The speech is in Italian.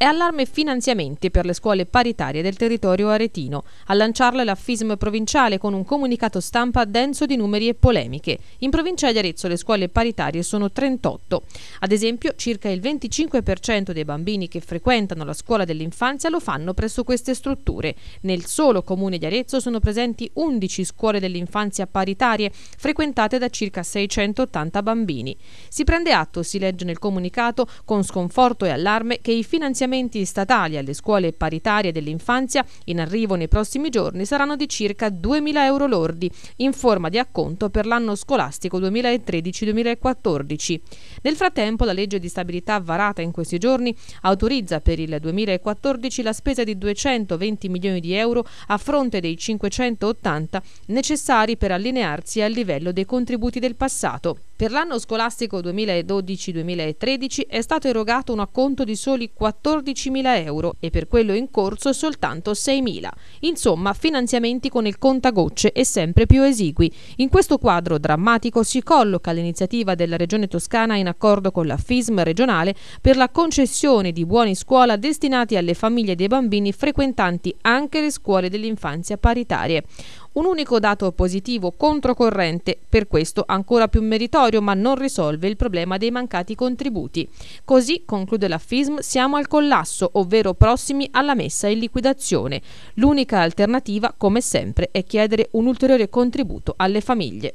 È allarme finanziamenti per le scuole paritarie del territorio aretino. A lanciarla la FISM provinciale con un comunicato stampa denso di numeri e polemiche. In provincia di Arezzo le scuole paritarie sono 38. Ad esempio, circa il 25% dei bambini che frequentano la scuola dell'infanzia lo fanno presso queste strutture. Nel solo comune di Arezzo sono presenti 11 scuole dell'infanzia paritarie, frequentate da circa 680 bambini. Si prende atto, si legge nel comunicato, con sconforto e allarme che i finanziamenti finanziamenti statali alle scuole paritarie dell'infanzia in arrivo nei prossimi giorni saranno di circa 2.000 euro lordi in forma di acconto per l'anno scolastico 2013-2014. Nel frattempo la legge di stabilità varata in questi giorni autorizza per il 2014 la spesa di 220 milioni di euro a fronte dei 580 necessari per allinearsi al livello dei contributi del passato. Per l'anno scolastico 2012-2013 è stato erogato un acconto di soli 14.000 euro e per quello in corso soltanto 6.000. Insomma, finanziamenti con il contagocce e sempre più esigui. In questo quadro drammatico si colloca l'iniziativa della Regione Toscana in accordo con la FISM regionale per la concessione di buoni scuola destinati alle famiglie dei bambini frequentanti anche le scuole dell'infanzia paritarie. Un unico dato positivo controcorrente, per questo ancora più meritorio, ma non risolve il problema dei mancati contributi. Così, conclude la FISM, siamo al collasso, ovvero prossimi alla messa in liquidazione. L'unica alternativa, come sempre, è chiedere un ulteriore contributo alle famiglie.